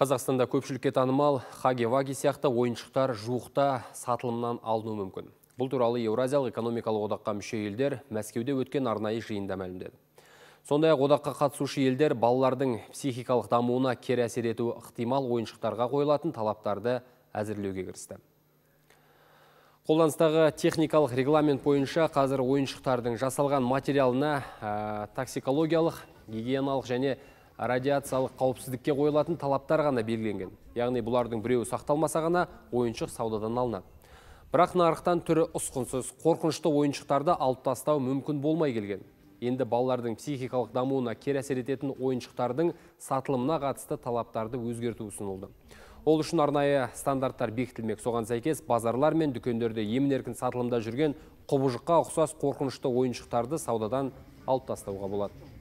Қазақстанда көпшілікке танымал хаги-ваги сияқты ойыншықтар жуықта сатылымнан алыну мүмкін. Бұл туралы Еуразиялық экономикалық одаққа мүше елдер Мәскеуде өткен арнайы жиында мәлімдеді. Сондай-ақ одаққа қатысушы елдер балалардың психикалық дамуына кері әсер етуі ықтимал ойыншықтарға қойылатын талаптарды әзірлеуге кірісті. Қолданыстағы техникалық регламент бойынша қазір ойыншықтардың жасалған материалына токсикологиялық, гигиеналық және радиациялық қауіпсіздікке қойылатын талаптар ғана белгіленген яғни бұлардың біреуі сақталмаса ғана ойыншық саудадан алынады бірақ нарықтан түрі ұсқынсыз қорқынышты ойыншықтарды алып тастау мүмкін болмай келген енді балалардың психикалық дамуына кері әсер ететін ойыншықтардың сатылымына қатысты талаптарды өзгерту ұсынылды ол үшін арнайы стандарттар бекітілмек соған сәйкес базарлар мен дүкендерде емін еркін сатылымда жүрген құбыжыққа ұқсас қорқынышты ойыншықтарды саудадан алып тастауға болады